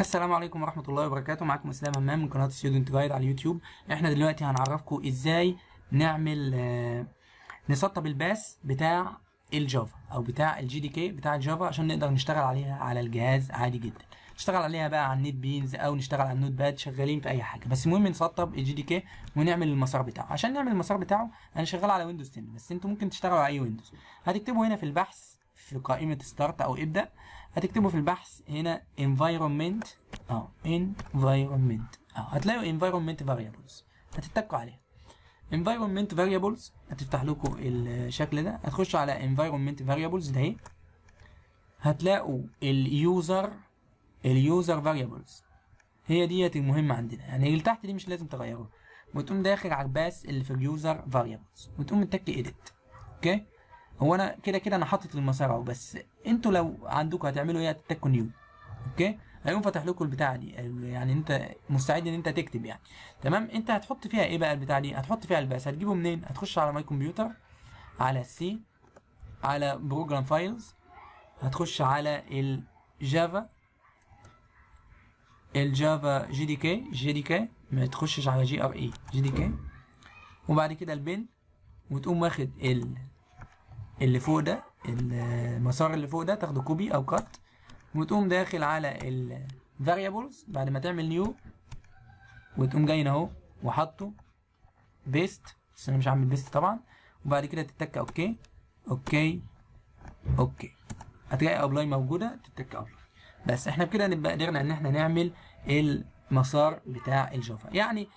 السلام عليكم ورحمه الله وبركاته معاكم اسلام همام من قناه ستودنت جايد على اليوتيوب احنا دلوقتي هنعرفكم ازاي نعمل آه، نسطب الباس بتاع الجافا او بتاع الجي دي كي بتاع الجافا عشان نقدر نشتغل عليها على الجهاز عادي جدا نشتغل عليها بقى على النت بينز او نشتغل على النوت باد شغالين في اي حاجه بس المهم نسطب الجي دي كي ونعمل المسار بتاعه عشان نعمل المسار بتاعه انا شغال على ويندوز 10 بس انتوا ممكن تشتغلوا على اي ويندوز هتكتبوا هنا في البحث في قائمة ستارت أو ابدأ هتكتبوا في البحث هنا environment أو آه، environment أو آه، هتلاقوا environment variables هتتكوا عليها environment variables هتفتح لكم الشكل ده هتخشوا على environment variables ده اهي هتلاقوا اليوزر اليوزر variables هي ديت المهمة عندنا يعني اللي تحت دي مش لازم تغيروها وتقوم داخل على الباس اللي في اليوزر variables وتقوم متك edit اوكي okay. هو انا كده كده انا حاطط المسار اهو بس انتوا لو عندكم هتعملوا ايه هتتكوا نيو اوكي هيقوم فاتح لكم البتاع دي يعني انت مستعد ان انت تكتب يعني تمام انت هتحط فيها ايه بقى البتاع دي هتحط فيها الباس هتجيبه منين هتخش على ماي كمبيوتر على السي على بروجرام فايلز هتخش على الجافا الجافا جي دي كي جي دي كي ما تخشش على جي ار اي جي دي كي وبعد كده البن وتقوم واخد ال اللي فوق ده المسار اللي فوق ده تاخده كوبي او كات وتقوم داخل على variables بعد ما تعمل نيو وتقوم جاي اهو وحاطه بيست بس انا مش هعمل بيست طبعا وبعد كده تتك اوكي اوكي اوكي هتلاقي ابلاي موجوده تتك ابلاي بس احنا بكده نبقى قدرنا ان احنا نعمل المسار بتاع الجافا يعني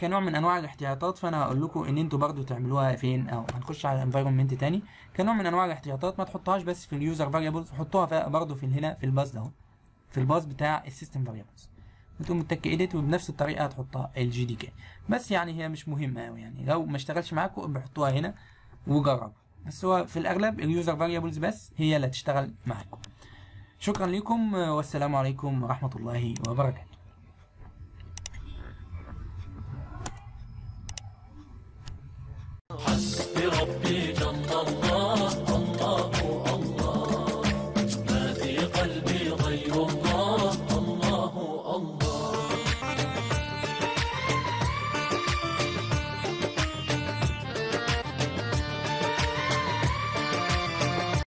كنوع من انواع الاحتياطات فانا هقول لكم ان انتوا برضو تعملوها فين او هنخش على انفايرمنت تاني كنوع من انواع الاحتياطات ما تحطهاش بس في اليوزر فاريبلز حطوها برضو في هنا في الباص ده في الباص بتاع السيستم فاريبلز وتقوم تك ايديت وبنفس الطريقه هتحطها الجي دي كي بس يعني هي مش مهمه قوي يعني لو ما اشتغلش معاكم بحطوها هنا وجرب بس هو في الاغلب اليوزر فاريبلز بس هي اللي هتشتغل معاكم شكرا لكم والسلام عليكم ورحمه الله وبركاته